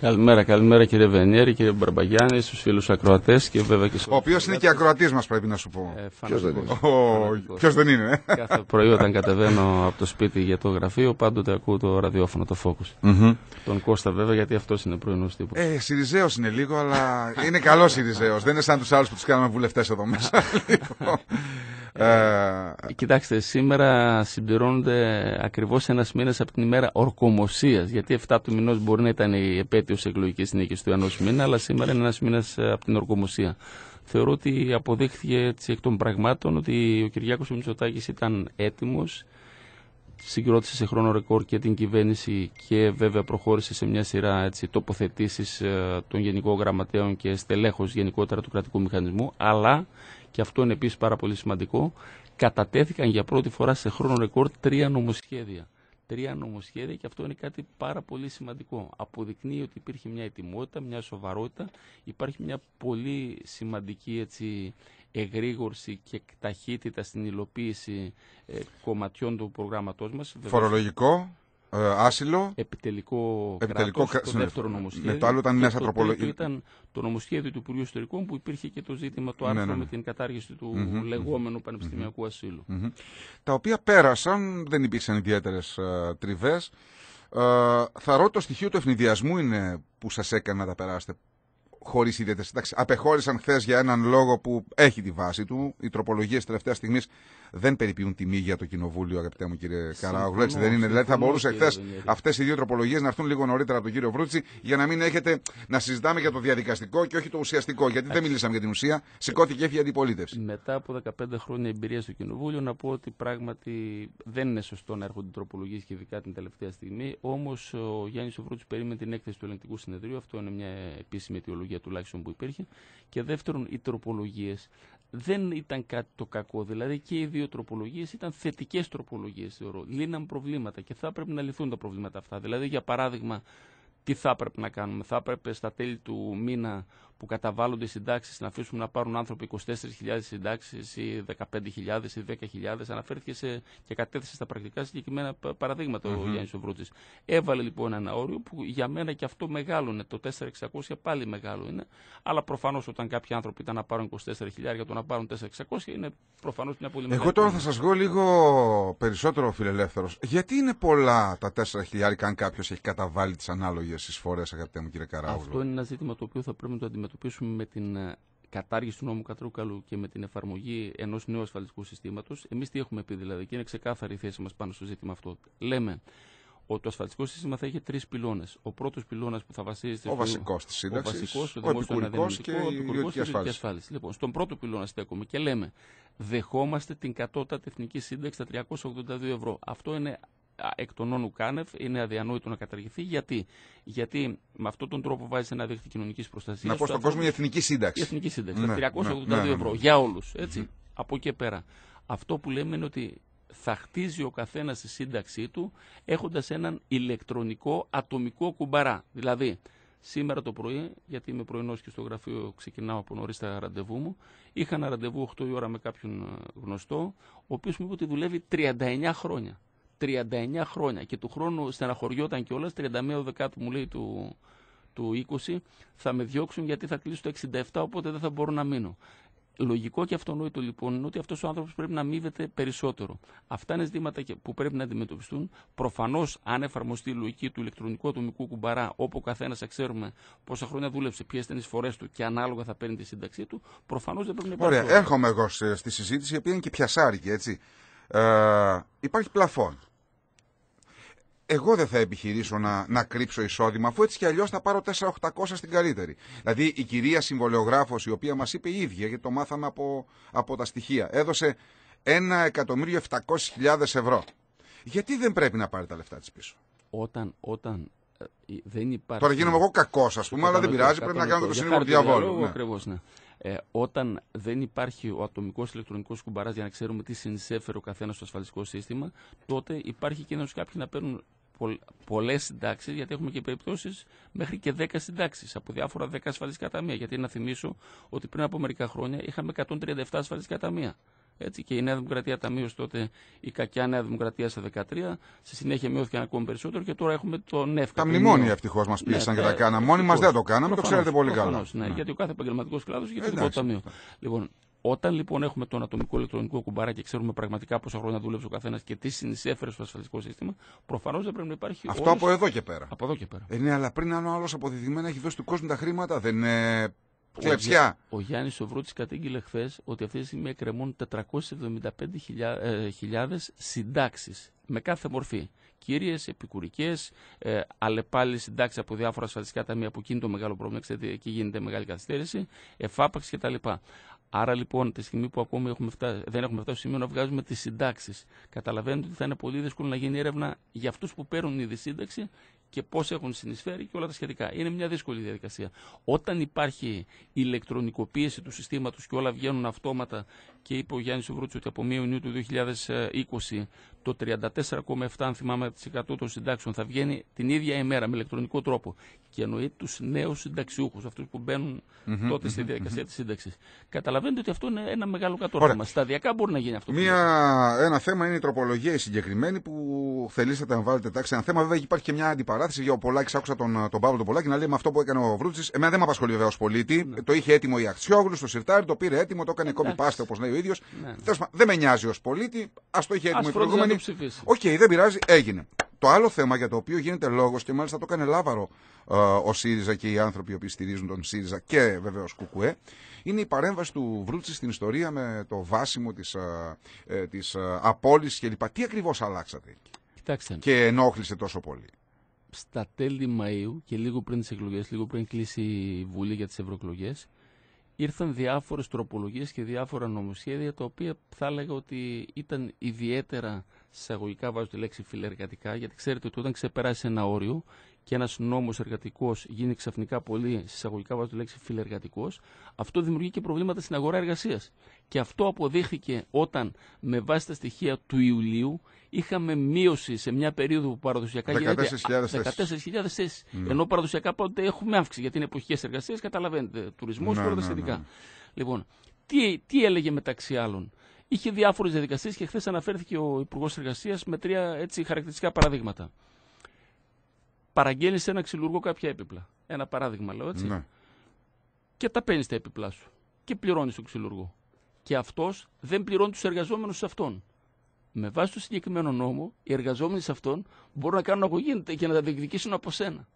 Καλημέρα, καλημέρα κύριε Βενιέρη, κύριε Μπαρμπαγιάννη, στους φίλους ακροατές και βέβαια και στου. Ο οποίος είναι και ακροατής μας, πρέπει να σου πω. Ε, Ποιος δεν είναι. Ο... Ποιος δεν είναι. Κάθε πρωί όταν κατεβαίνω από το σπίτι για το γραφείο, πάντοτε ακούω το ραδιόφωνο, το Focus. Mm Τον Κώστα βέβαια, γιατί αυτός είναι πρωινός τύπος. Ε, Σιριζέος είναι λίγο, αλλά είναι καλός Σιριζέος. δεν είναι σαν τους άλλους που τους κάναμε βουλευτές εδώ μέσα. Λοιπόν. Ε, ε, κοιτάξτε, σήμερα συμπληρώνονται ακριβώς ένας μήνας από την ημέρα ορκομοσίας. Γιατί 7 του μηνός μπορεί να ήταν η επέτειο εκλογικής νίκης του ενός μήνα, αλλά σήμερα είναι ένας μήνας ε, από την ορκομοσία. Θεωρώ ότι αποδείχθηκε έτσι, εκ των πραγμάτων ότι ο Κυριάκος Μητσοτάκης ήταν έτοιμος. Συγκρότησε σε χρόνο ρεκόρ και την κυβέρνηση και βέβαια προχώρησε σε μια σειρά έτσι, τοποθετήσεις ε, των γενικών γραμματέων και στελέχος γενικότερα του κρατικού μηχανισμού αλλά και αυτό είναι επίσης πάρα πολύ σημαντικό, κατατέθηκαν για πρώτη φορά σε χρόνο ρεκόρ τρία νομοσχέδια. Τρία νομοσχέδια και αυτό είναι κάτι πάρα πολύ σημαντικό. Αποδεικνύει ότι υπήρχε μια ετοιμότητα, μια σοβαρότητα, υπάρχει μια πολύ σημαντική έτσι, εγρήγορση και ταχύτητα στην υλοποίηση ε, κομματιών του προγράμματός μας. Φορολογικό. Ε, άσυλο. Επιτελικό, επιτελικό κράτος, το δεύτερο νομοσχέδιο. Ναι, το άλλο ήταν μια ανθρωπολογία. Το ήταν το νομοσχέδιο του Υπουργείου Ιστορικών που υπήρχε και το ζήτημα του ναι, άρθρου ναι, ναι. με την κατάργηση του λεγόμενου πανεπιστημιακού ασύλου. Τα οποία πέρασαν, δεν υπήρξαν ιδιαίτερες ε, τριβές. Ε, θα ρω, το στοιχείο του ευνηδιασμού είναι που σας έκανε να τα περάσετε χωρίς ιδιαίτερες. Απεχώρησαν χθες για έναν λόγο που έχει τη βάση του. Οι τροπολογίες τελευταίας στιγμής δεν περιποιούν τιμή για το κοινοβούλιο, αγαπητέ μου κύριε Καράου. Έτσι δεν είναι. Δηλαδή θα μπορούσε χθε αυτές οι δύο τροπολογίες να έρθουν λίγο νωρίτερα από τον κύριο Βρούτσι, για να μην έχετε να συζητάμε για το διαδικαστικό και όχι το ουσιαστικό. Γιατί δεν μιλήσαμε για την ουσία, σηκώθηκε και έφυγε η αντιπολίτευση. Μετά από 15 χρόνια εμπειρίας στο κοινοβούλιο, να πω ότι πράγματι δεν είναι σωστό να έρχονται τροπολογίες και ειδικά την τελευταία στιγμή. Όμως ο Γιάννης Βρούτσι περίμενε την έκθεση του ελεγκτικού συνεδρίου. Αυτό είναι μια επίσημη αιτιολογία τουλάχιστον που υπήρχε. Και δεύτερον, οι τροπολογίες δεν ήταν κάτι το κακό. Δηλαδή και οι δύο τροπολογίες ήταν θετικές τροπολογίες, θεωρώ. Λύναν προβλήματα και θα έπρεπε να λυθούν τα προβλήματα αυτά. Δηλαδή, για παράδειγμα, τι θα έπρεπε να κάνουμε. Θα έπρεπε στα τέλη του μήνα που καταβάλλονται οι συντάξεις, να αφήσουμε να πάρουν άνθρωποι 24.000 συντάξεις ή 15.000 ή 10.000. Αναφέρθηκε σε, και κατέθεσε στα πρακτικά συγκεκριμένα παραδείγματα ο Γιάννη Οβρούτση. Έβαλε λοιπόν ένα όριο που για μένα και αυτό είναι. Το 4.600 πάλι μεγάλο είναι. Αλλά προφανώς όταν κάποιοι άνθρωποι ήταν να πάρουν 24.000 για το να πάρουν 4.600 είναι προφανώς μια πολύ μεγάλη. Εγώ τώρα θα σας βγω λίγο περισσότερο φιλελεύθερος. Γιατί είναι πολλά τα 4.000 αν κάποιος έχει καταβάλει τις ανάλογες εισφορές, αγαπητέ μου κύριε καραούλα. Αυτό είναι ένα ζήτημα το οποίο θα πρέπει να το αντιμετωπίσουμε αντιμετωπίσουμε με την ε, κατάργηση του νόμου Κατρούκαλου και με την εφαρμογή ενός νέου ασφαλιστικού συστήματος. Εμείς τι έχουμε πει δηλαδή, και είναι ξεκάθαρη η θέση μας πάνω στο ζήτημα αυτό. Λέμε ότι το ασφαλιστικό σύστημα θα έχει τρεις πυλώνες. Ο πρώτος πυλώνας που θα βασίζεται. Ο βασικός της Ο βασικό, και η ιδιωτική ασφάλιση. Λοιπόν, στον πρώτο πυλώνα στέκομαι και λέμε δεχόμαστε την κατώτατη εθνική σύνταξη στα 382 ευρώ. Αυτό είναι εκ των όνων κάνευ είναι αδιανόητο να καταργηθεί. Γιατί, Γιατί με αυτόν τον τρόπο βάζει ένα δείχτη κοινωνικής προστασίας. Να πω στον κόσμο η εθνική σύνταξη. Η εθνική σύνταξη. Ναι, 382 ναι, ναι, ναι, ευρώ για όλους. Mm Από εκεί πέρα. Αυτό που λέμε είναι ότι θα χτίζει ο καθένας τη σύνταξή του έχοντας έναν ηλεκτρονικό ατομικό κουμπαρά. Δηλαδή, σήμερα το πρωί, γιατί είμαι πρωινός και στο γραφείο ξεκινάω από νωρίς τα ραντεβού μου, είχα ένα ραντεβού 8 η ώρα με κάποιον ε, γνωστό, ο οποίος μου είπε ότι δουλεύει 39 χρόνια. 39 χρόνια και του χρόνου στεναχωριόταν κιόλας 31 Δεκάτου μου λέει του, του 20 θα με διώξουν γιατί θα κλείσω το 67 οπότε δεν θα μπορώ να μείνω. Λογικό και αυτονόητο λοιπόν είναι ότι αυτός ο άνθρωπος πρέπει να αμείβεται περισσότερο. Αυτά είναι ζητήματα που πρέπει να αντιμετωπιστούν. Προφανώς, αν εφαρμοστεί η λογική του ηλεκτρονικού ατομικού κουμπαρά, όπου ο καθένα ξέρουμε πόσα χρόνια δούλεψε, ποιες ήταν οι εισφορές του και ανάλογα θα παίρνει τη σύνταξή του, προφανώς δεν πρέπει να υπάρχει. Ωραία, έρχομαι εγώ στη συζήτηση, η οποία είναι και πιασάρικη, έτσι. Ε, υπάρχει πλαφόν εγώ δεν θα επιχειρήσω να, να κρύψω εισόδημα, αφού έτσι κι αλλιώς θα πάρω 4.800 στην καλύτερη. Δηλαδή η κυρία συμβολεογράφο, η οποία μας είπε η ίδια, γιατί το μάθαμε από, από τα στοιχεία, έδωσε 1.700.000 ευρώ. Γιατί δεν πρέπει να πάρει τα λεφτά της πίσω. Όταν, όταν ε, ε, δεν υπάρχει. Τώρα γίνομαι εγώ κακός, ας πούμε, αλλά δεν πειράζει, πρέπει να κάνω το σύνολο διαβόλου. Ναι. ναι. Ε, όταν δεν υπάρχει ο ατομικός ηλεκτρονικός κουμπαράς για να ξέρουμε τι συνεισέφερε ο καθένας στο ασφαλιστικό σύστημα, τότε υπάρχει κίνδυνος κάποιοι να παίρνουν πολλές συντάξεις, γιατί έχουμε και περιπτώσεις μέχρι και 10 συντάξεις από διάφορα 10 ασφαλιστικά ταμεία. Γιατί να θυμίσω ότι πριν από μερικά χρόνια είχαμε 137 ασφαλιστικά ταμεία. Έτσι, και η Νέα Δημοκρατία ταμείωσε τότε η κακιά Νέα Δημοκρατία στα 13, στη συνέχεια μειώθηκε ακόμη περισσότερο και τώρα έχουμε το ΝΕΦΚΑ. Τα μνημόνια ευτυχώς μας πίεσαν ναι, και τα ε, κάναμε. Μόνοι μας δεν το κάναμε, προφανώς, το ξέρετε πολύ καλά. Ναι, ναι, γιατί ο κάθε επαγγελματικός κλάδος είχε δικό ταμείο. Όταν λοιπόν έχουμε τον ατομικό ηλεκτρονικό κουμπάρα και ξέρουμε πραγματικά πόσα χρόνια δούλεψε ο καθένας και τι συνεισέφερε στο ασφαλιστικό σύστημα, προφανώς δεν πρέπει να υπάρχει. Αυτό από εδώ και πέρα. Από εδώ και πέρα. Ε, ναι, αλλά πριν αν ο άλλος αποδεδειγμένα έχει δώσει του κόσμου τα χρήματα, δεν είναι. Κλεψιά. Ο, ο Γιάννης Σοβρούτης κατήγγειλε χθες ότι αυτή τη στιγμή εκκρεμούν 475.000 ε, συντάξεις με κάθε μορφή. Κύριες, επικουρικές, ε, αλλεπάλληλες συντάξεις από διάφορα ασφαλιστικά ταμεία που είναι το μεγάλο πρόβλημα, ξέρετε, εκεί γίνεται μεγάλη καθυστέρηση, εφάπαξ κτλ. Άρα λοιπόν, τη στιγμή που ακόμη έχουμε δεν έχουμε φτάσει στο σημείο να βγάζουμε τις συντάξεις, καταλαβαίνετε ότι θα είναι πολύ δύσκολο να γίνει έρευνα για αυτούς που παίρνουν ήδη σύνταξη και πώς έχουν συνεισφέρει και όλα τα σχετικά. Είναι μια δύσκολη διαδικασία. Όταν υπάρχει ηλεκτρονικοποίηση του συστήματος και όλα βγαίνουν αυτόματα, και είπε ο Γιάννης Σουβρούτσο ότι από 1 Ιουνίου του 2020 το 34,7% αν θυμάμαι των συντάξεων θα βγαίνει την ίδια ημέρα με ηλεκτρονικό τρόπο και εννοεί τους νέους συνταξιούχους, αυτούς που μπαινουν mm -hmm, τότε mm -hmm, στη διαδικασία mm -hmm. της σύνταξης. Καταλαβαίνετε ότι αυτό είναι ένα μεγάλο κατόρθωμα. Σταδιακά μπορεί να γίνει αυτό. Μία, ένα θέμα είναι η τροπολογία η συγκεκριμένη που θελήσατε να βάλετε τάξη. Ένα θέμα βέβαια υπάρχει και μια αντιπαράθεση για ο Πολάκης, άκουσα τον, τον Παύλο τον Πολάκη να λέει με αυτό που έκανε ο Βρούτσης, εμένα δεν με απασχολεί βέβαια ως πολίτη, ναι. το είχε έτοιμο η Αξιόγλου στο Σιρτάρι, το πήρε έτοιμο, το έκανε κόμπι πάστε όπως λέει ο ίδιος. Ναι. ναι. Δεν με νοιάζει ως πολίτη, ας το είχε έτοιμο η προηγούμενη, ψηφίσει. Οκ, δεν πειράζει, έγινε. Το άλλο θέμα για το οποίο γίνεται λόγος και μάλιστα το έκανε λάβαρο ε, ο ΣΥΡΙΖΑ και οι άνθρωποι που στηρίζουν τον ΣΥΡΙΖΑ και βεβαίως Κουκουέ, είναι η παρέμβαση του Βρούτση στην ιστορία με το βάσιμο της της, ε, ε, ε απόλυσης κλπ. Τι ακριβώς αλλάξατε Και ενόχλησε τόσο πολύ. Στα τέλη Μαΐου και λίγο πριν τις εκλογές, λίγο πριν κλείσει η Βουλή για τις ευρωεκλογές, ήρθαν διάφορες τροπολογίες και διάφορα νομοσχέδια τα οποία θα έλεγα ότι ήταν ιδιαίτερα αγωγικά βάζω τη λέξη φιλεργατικά γιατί ξέρετε ότι όταν ξεπεράσει ένα όριο και ένας νόμος εργατικός γίνει ξαφνικά πολύ, συσσαγωγικά βάζω τη λέξη φιλεργατικός, αυτό δημιουργεί και προβλήματα στην αγορά εργασίας. Και αυτό αποδείχθηκε όταν με βάση τα στοιχεία του Ιουλίου είχαμε μείωση σε μια περίοδο που παραδοσιακά 14.000 14.000 θέσει. Ενώ παραδοσιακά πάντοτε έχουμε αύξηση γιατί είναι εποχικές εργασίες, καταλαβαίνετε. Τουρισμός ναι, και ναι, ναι. Λοιπόν, τι, τι έλεγε μεταξύ άλλων. Είχε διάφορες διαδικασίες και χθες αναφέρθηκε ο Υπουργός Εργασίας με τρία έτσι χαρακτηριστικά παραδείγματα παραγγέλνεις σε ένα ξυλουργό κάποια έπιπλα. Ένα παράδειγμα λέω έτσι. Ναι. Και τα παίρνεις τα έπιπλά σου. Και πληρώνεις τον ξυλουργό. Και αυτός δεν πληρώνει τους εργαζόμενους σε αυτόν. Με βάση το συγκεκριμένο νόμο, οι εργαζόμενοι σε αυτόν μπορούν να κάνουν γίνεται και να τα διεκδικήσουν από σένα.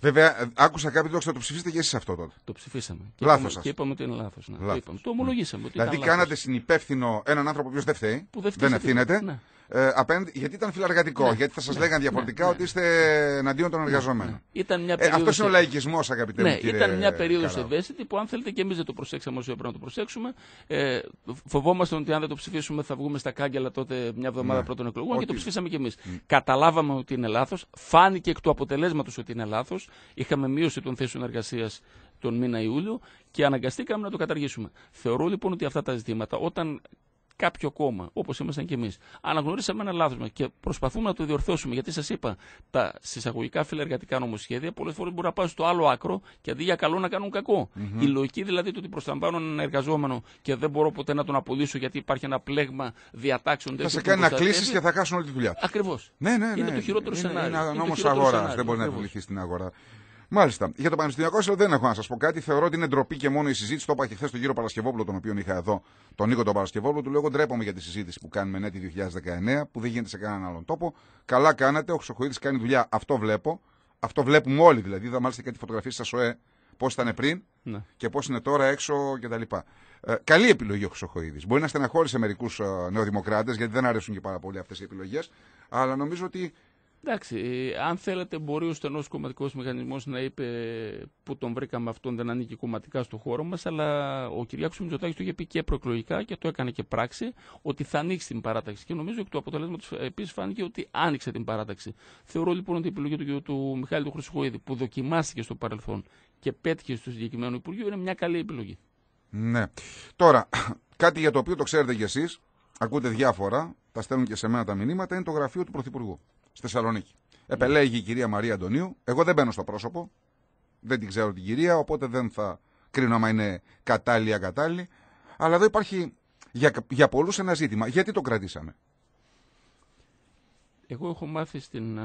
Βέβαια, άκουσα κάποιοι να το ψηφίσετε και εσείς αυτό τότε. Το ψηφίσαμε. Και λάθος Και είπαμε ότι είναι λάθος. Ναι. Το, το ομολογήσαμε. Ότι δηλαδή, κάνατε συνυπεύθυνο έναν άνθρωπο που δεν φταίει, που δεν, δεν ναι ε, γιατί ήταν φιλαργατικό, ναι. γιατί θα σας ναι, λέγανε διαφορετικά ναι. ότι είστε εναντίον των ναι. εργαζομένων. Ήταν ε, Αυτός είναι ο λαϊκισμός, αγαπητέ ναι, μου, κύριε Ήταν μια περίοδος ευαίσθητη που, αν θέλετε, και εμείς δεν το προσέξαμε όσο πρέπει να το προσέξουμε. Ε, φοβόμασταν ότι αν δεν το ψηφίσουμε θα βγούμε στα κάγκελα τότε μια εβδομάδα ναι. πρώτων εκλογών ότι... και το ψηφίσαμε κι εμεί. Καταλάβαμε ότι είναι λάθος, φάνηκε εκ του αποτελέσματος ότι είναι λάθος. Είχαμε μείωση των θέσεων εργασίας τον μήνα Ιούλιο και αναγκαστήκαμε να το καταργήσουμε. Θεωρώ λοιπόν ότι αυτά τα ζητήματα, όταν κάποιο κόμμα, όπως ήμασταν κι εμείς, αναγνωρίσαμε ένα λάθος και προσπαθούμε να το διορθώσουμε. Γιατί σας είπα, τα συσσαγωγικά φιλεργατικά νομοσχέδια πολλές φορές μπορούν να πάνε στο άλλο άκρο και αντί για καλό να κάνουν κακό. Η λογική δηλαδή του ότι προσλαμβάνω έναν εργαζόμενο και δεν μπορώ ποτέ να τον απολύσω γιατί υπάρχει ένα πλέγμα διατάξεων Θα σε κάνει να κλείσεις ε, και θα χάσουν όλη τη δουλειά. Ακριβώς. Ναι, ναι, ναι. Είναι ναι. το χειρότερο σενάριο. Είναι ένα νόμο αγορά. Δεν μπορεί να επιβληθεί στην αγορά. Μάλιστα. Για το Πανεπιστημιακό Σύλλογο δεν έχω να σας πω κάτι. Θεωρώ ότι είναι ντροπή και μόνο η συζήτηση. Το είπα και χθες τον κύριο Παρασκευόπουλο, τον οποίο είχα εδώ, τον Νίκο τον Παρασκευόπουλο. Του λέω: Εγώ ντρέπομαι για τη συζήτηση που κάνουμε ναι, τη 2019, που δεν γίνεται σε κανέναν άλλον τόπο. Καλά κάνατε, ο Χρυσοκοίδη κάνει δουλειά. Αυτό βλέπω. Αυτό βλέπουμε όλοι δηλαδή. Είδα μάλιστα και τη φωτογραφία σα ΣΟΕ πώς ήταν πριν ναι. και πώς είναι τώρα έξω κτλ. Ε, καλή επιλογή ο Χρυσοκοίδη. Μπορεί να στεναχώρησε μερικούς ε, νεοδημοκράτες γιατί δεν αρέσουν και πάρα πολύ αυτές οι επιλογές, αλλά νομίζω ότι Εντάξει, ε, αν θέλετε μπορεί ο στενός κομματικός μηχανισμός να είπε ε, που τον βρήκαμε αυτόν δεν ανήκει κομματικά στο χώρο μας, αλλά ο Κυριάκος Μητσοτάκης το είχε πει και προεκλογικά και το έκανε και πράξη ότι θα ανοίξει την παράταξη. Και νομίζω ότι το αποτέλεσμα του ε, επίσης φάνηκε ότι άνοιξε την παράταξη. Θεωρώ λοιπόν ότι η επιλογή του, του Μιχάλη του Χρυσοχοίδη που δοκιμάστηκε στο παρελθόν και πέτυχε στο συγκεκριμένο Υπουργείο είναι μια καλή επιλογή. Ναι. Τώρα, κάτι για το οποίο το ξέρετε κι εσείς, ακούτε διάφορα, τα στέλνουν και σε μένα τα μηνύματα, είναι το γραφείο του Πρωθυπουργού στη Θεσσαλονίκη. Ναι. Επελέγει η κυρία Μαρία Αντωνίου. Εγώ δεν μπαίνω στο πρόσωπο. Δεν την ξέρω την κυρία, οπότε δεν θα κρίνω άμα είναι κατάλληλη ή ακατάλληλη. Αλλά εδώ υπάρχει για, για πολλούς ένα ζήτημα. Γιατί το κρατήσαμε. Εγώ έχω μάθει στην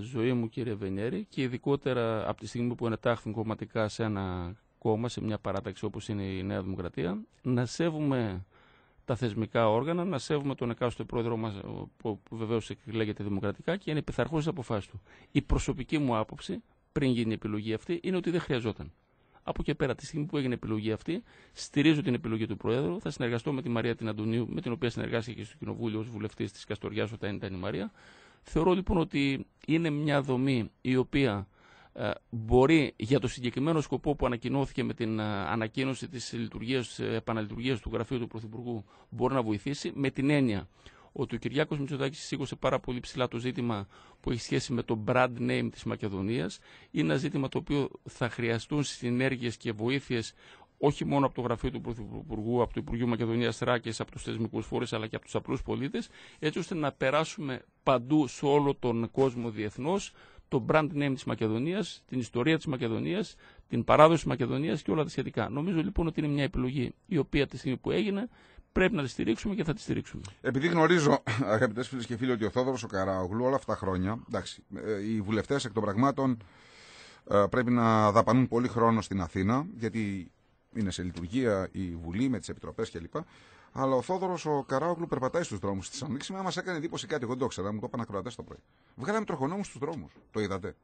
ζωή μου, κύριε Βενιέρη, και ειδικότερα από τη στιγμή που ενετάχθη κομματικά σε ένα κόμμα, σε μια παράταξη όπως είναι η Νέα Δημοκρατία, να σέβουμε τα θεσμικά όργανα, να σέβουμε τον εκάστοτε πρόεδρο μας, που βεβαίω εκλέγεται δημοκρατικά και είναι πειθαρχός τη αποφάση του. Η προσωπική μου άποψη, πριν γίνει η επιλογή αυτή, είναι ότι δεν χρειαζόταν. Από και πέρα, τη στιγμή που έγινε η επιλογή αυτή, στηρίζω την επιλογή του Προέδρου. Θα συνεργαστώ με τη Μαρία Την Αντωνίου, με την οποία συνεργάστηκε και στο Κοινοβούλιο ως βουλευτής της Καστοριάς όταν ήταν η Μαρία. Θεωρώ λοιπόν ότι είναι μια δομή η οποία ε, μπορεί για το συγκεκριμένο σκοπό που ανακοινώθηκε με την ε, ανακοίνωση της λειτουργίας, ε, επαναλειτουργίας του γραφείου του Πρωθυπουργού μπορεί να βοηθήσει με την έννοια ότι ο Κυριάκος Μητσοτάκης σήκωσε πάρα πολύ ψηλά το ζήτημα που έχει σχέση με το brand name της Μακεδονίας. Είναι ένα ζήτημα το οποίο θα χρειαστούν συνέργειες και βοήθειες όχι μόνο από το γραφείο του Πρωθυπουργού, από το Υπουργείο Μακεδονίας Ράκη, από τους θεσμικούς φόρους, αλλά και από τους απλούς πολίτες, έτσι ώστε να περάσουμε παντού σε όλο τον κόσμο διεθνώς το brand name της Μακεδονίας, την ιστορία της Μακεδονίας, την παράδοση της Μακεδονίας και όλα τα σχετικά. Νομίζω λοιπόν ότι είναι μια επιλογή η οποία τη στιγμή που έγινε πρέπει να τη στηρίξουμε και θα τη στηρίξουμε. Επειδή γνωρίζω, αγαπητές φίλες και φίλοι, ότι ο Θόδωρος ο Καραογλου όλα αυτά τα χρόνια, εντάξει, ε, οι βουλευτές εκ των πραγμάτων ε, πρέπει να δαπανούν πολύ χρόνο στην Αθήνα, γιατί είναι σε λειτουργία η Βουλή με τις επιτροπές κλπ. Αλλά ο Θόδωρος ο Καράογλου περπατάει στους δρόμους της Ανοίξημα Μα έκανε εντύπωση κάτι, εγώ δεν το ήξερα, μου το είπαν ακροατές το πρωί. Βγάλαμε τροχονόμους στους δρόμους. Το είδατε.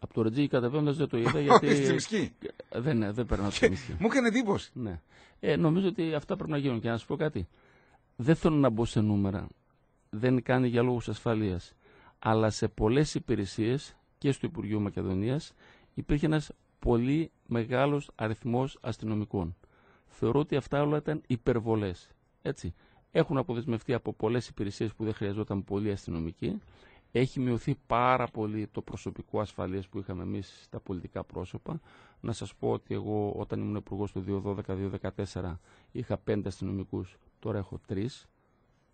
Από το Ρετζίκι κατεβαίνοντας δεν το είδα. γιατί... Στη Μισκή. Δεν, ε, δεν περνάω στη Μισκή. μου έκανε εντύπωση. Ναι. Ε, νομίζω ότι αυτά πρέπει να γίνουν. Και να σα πω κάτι. Δεν θέλω να μπω σε νούμερα. Δεν κάνει για λόγους ασφαλείας. Αλλά σε πολλές υπηρεσίες και στο Υπουργείο Μακεδονίας υπήρχε ένας πολύ μεγάλος αριθμός αστυνομικών θεωρώ ότι αυτά όλα ήταν υπερβολές. Έτσι. Έχουν αποδεσμευτεί από πολλές υπηρεσίες που δεν χρειαζόταν πολύ αστυνομική, Έχει μειωθεί πάρα πολύ το προσωπικό ασφαλείας που είχαμε εμείς στα πολιτικά πρόσωπα. Να σας πω ότι εγώ, όταν ήμουν υπουργός το 2012-2014, είχα πέντε αστυνομικούς, τώρα έχω τρεις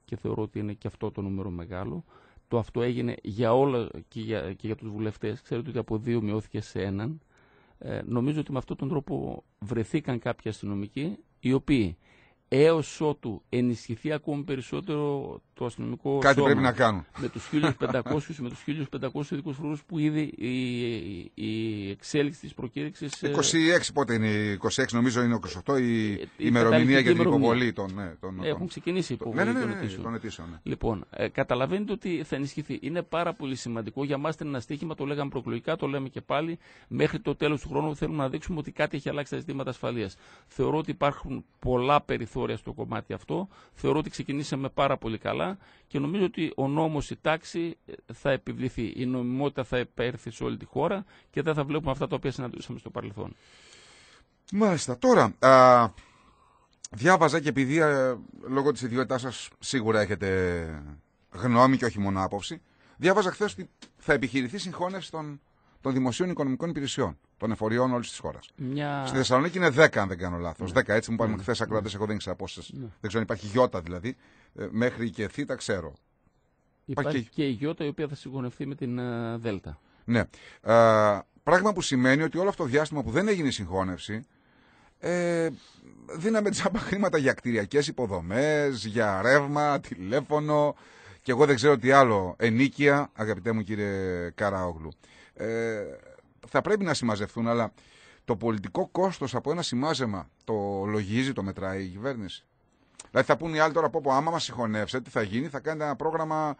και θεωρώ ότι είναι και αυτό το νούμερο μεγάλο. Το αυτό έγινε για όλα και για, και για τους βουλευτές. Ξέρετε ότι από δύο μειώθηκε σε έναν. Ε, νομίζω ότι με αυτόν τον τρόπο βρεθήκαν κάποιοι αστυνομικοί οι οποίοι Έως ότου ενισχυθεί ακόμη περισσότερο το αστυνομικό Κάτι σώμα. πρέπει να κάνουν. Με τους 1.500, με τους 1.500 ειδικούς φρούρου που ήδη η, η, εξέλιξη της προκήρυξης... 26 ε, πότε είναι, 26 νομίζω είναι 28 η, ε, η ημερομηνία για την υποβολή των... Ναι, ε, Έχουν ξεκινήσει η υποβολή ναι, ναι, ναι, ναι των Ναι. Λοιπόν, ε, καταλαβαίνετε ότι θα ενισχυθεί. Είναι πάρα πολύ σημαντικό. Για μας ήταν ένα στοίχημα, το λέγαμε προκλογικά, το λέμε και πάλι. Μέχρι το τέλος του χρόνου θέλουμε να δείξουμε ότι κάτι έχει αλλάξει τα ζητήματα ασφαλείας. Θεωρώ ότι υπάρχουν πολλά περιθώρια αυτό στο κομμάτι αυτό. Θεωρώ ότι ξεκινήσαμε πάρα πολύ καλά και νομίζω ότι ο νόμος, η τάξη ε, θα επιβληθεί. Η νομιμότητα θα επέρθει σε όλη τη χώρα και δεν θα βλέπουμε αυτά τα οποία συναντούσαμε στο παρελθόν. Μάλιστα. Τώρα, α, διάβαζα και επειδή α, ε, λόγω της ιδιότητάς σας σίγουρα έχετε γνώμη και όχι μόνο άποψη, διάβαζα χθες ότι θα επιχειρηθεί συγχώνευση των των δημοσίων οικονομικών υπηρεσιών των εφοριών όλης της χώρας. Μια... Στη Θεσσαλονίκη είναι 10, αν δεν κάνω λάθος. 10, ναι. έτσι μου πάνε ναι. χθες ναι. ακροατές, εγώ δεν ξέρω πόσες. Ναι. Δεν ξέρω αν υπάρχει γιώτα δηλαδή. Ε, μέχρι και θήτα ξέρω. Υπάρχει, και... η γιώτα η οποία θα συγχωνευτεί με την uh, Δέλτα. Ναι. Ε, πράγμα που σημαίνει ότι όλο αυτό το διάστημα που δεν έγινε η συγχώνευση, ε, δίναμε τσάπα χρήματα για κτηριακές υποδομές, για ρεύμα, τηλέφωνο και εγώ δεν ξέρω τι άλλο, ενίκεια, αγαπητέ μου κύριε Καραόγλου ε, θα πρέπει να συμμαζευτούν, αλλά το πολιτικό κόστος από ένα συμμάζεμα το λογίζει, το μετράει η κυβέρνηση. Δηλαδή θα πούνε οι άλλοι τώρα από άμα μας συγχωνεύσετε, τι θα γίνει, θα κάνετε ένα πρόγραμμα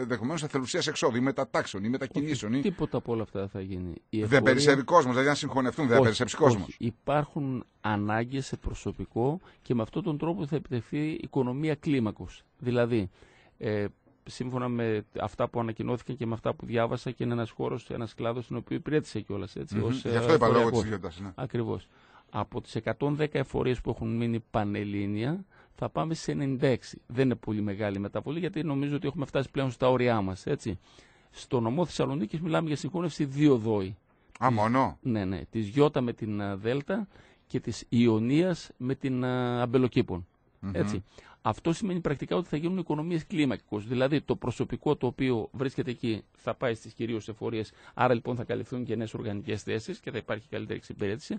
ενδεχομένω ε, ε εθελουσία εξόδου ή μετατάξεων ή μετακινήσεων. Ή... Τίποτα από όλα αυτά θα γίνει. Η μεταταξεων η μετακινησεων η τιποτα απο ολα αυτα θα γινει εφορια Δεν περισσεύει κόσμος, δηλαδή να συγχωνευτούν, δεν περισσεύει κόσμο. Υπάρχουν ανάγκες σε προσωπικό και με αυτόν τον τρόπο θα επιτευχθεί οικονομία κλίμακος. Δηλαδή, ε, σύμφωνα με αυτά που ανακοινώθηκαν και με αυτά που διάβασα και είναι ένας χώρος, ένας κλάδος στον οποίο υπηρέτησε κιόλας. Έτσι, ως, Γι' αυτό ε, είπα λόγω της ναι. Ακριβώς. Από τις 110 εφορίες που έχουν μείνει πανελλήνια, θα πάμε σε 96. Δεν είναι πολύ μεγάλη μεταβολή, γιατί νομίζω ότι έχουμε φτάσει πλέον στα όρια μας, έτσι. Στο νομό Θεσσαλονίκης μιλάμε για συγχώνευση δύο δόη. Α, μόνο. Ναι, ναι. Της Γιώτα με την ε, Δέλτα και της Ιωνίας με την ε, Αμπελοκήπων. Αυτό σημαίνει πρακτικά ότι θα γίνουν οικονομίες κλίμακος. Δηλαδή το προσωπικό το οποίο βρίσκεται εκεί θα πάει στις κυρίως εφορίες, άρα λοιπόν θα καλυφθούν και νέες οργανικές θέσεις και θα υπάρχει καλύτερη εξυπηρέτηση.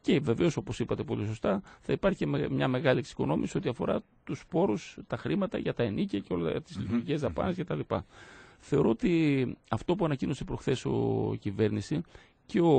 Και βεβαίως, όπως είπατε πολύ σωστά, θα υπάρχει μια μεγάλη εξοικονόμηση ό,τι αφορά τους πόρου, τα χρήματα για τα ενίκια και όλα τις λειτουργικε δαπάνε κτλ. Θεωρώ ότι αυτό που ανακοίνωσε προχθές ο κυβέρνηση και ο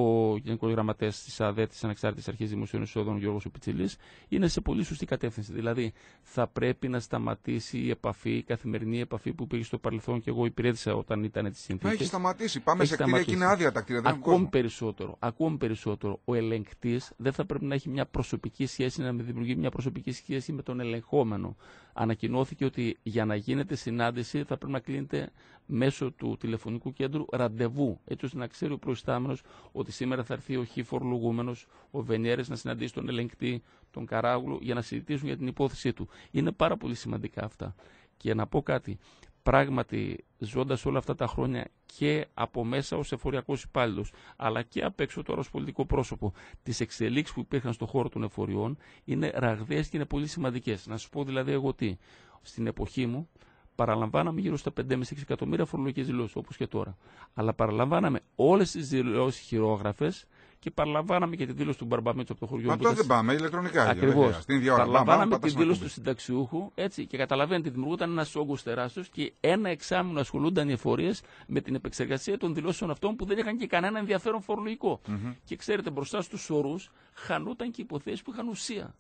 Γενικός Γραμματέας της ΑΔΕ, της Ανεξάρτητης Αρχής Δημοσίων Εισόδων, Γιώργο Πιτσιλής, είναι σε πολύ σωστή κατεύθυνση. Δηλαδή, θα πρέπει να σταματήσει η επαφή, η καθημερινή επαφή που πήγε στο παρελθόν και εγώ υπηρέτησα όταν ήταν τη συνθήκη. Να έχει σταματήσει. Πάμε έχει σε κτίρια και είναι άδεια τα κτίρια. Ακόμη περισσότερο, ακόμη περισσότερο. Ο ελεγκτής δεν θα πρέπει να έχει μια προσωπική σχέση, να δημιουργεί μια προσωπική σχέση με τον ελεγχόμενο. Ανακοινώθηκε ότι για να γίνεται συνάντηση θα πρέπει να κλείνεται μέσω του τηλεφωνικού κέντρου ραντεβού, έτσι ώστε να ξέρει ο προϊστάμενος ότι σήμερα θα έρθει ο Χίφορ φορολογούμενος, ο Βενιέρης να συναντήσει τον ελεγκτή, τον Καράγλου, για να συζητήσουν για την υπόθεσή του. Είναι πάρα πολύ σημαντικά αυτά. Και να πω κάτι. Πράγματι, ζώντας όλα αυτά τα χρόνια και από μέσα ως εφοριακός υπάλληλος, αλλά και απ' έξω τώρα ως πολιτικό πρόσωπο, τις εξελίξεις που υπήρχαν στον χώρο των εφοριών είναι ραγδαίες και είναι πολύ σημαντικές. Να σου πω δηλαδή εγώ τι. Στην εποχή μου, παραλαμβάναμε γύρω στα 5,5-6 εκατομμύρια φορολογικές δηλώσεις, όπως και τώρα. Αλλά παραλαμβάναμε όλες τις δηλώσεις χειρόγραφες και παραλαμβάναμε και τη δήλωση του Μπαρμπαμίτσου από το χωριό Μα τότε δεν πάμε, ηλεκτρονικά. Ακριβώ. Παραλαμβάναμε τη δήλωση του συνταξιούχου έτσι, και καταλαβαίνετε, δημιουργούταν ένας όγκος τεράστιος και ένα εξάμεινο ασχολούνταν οι εφορίες με την επεξεργασία των δηλώσεων αυτών που δεν είχαν και κανένα ενδιαφέρον φορολογικό. Mm Και ξέρετε, μπροστά στους όρους χανούταν και υποθέσεις που είχαν ουσία.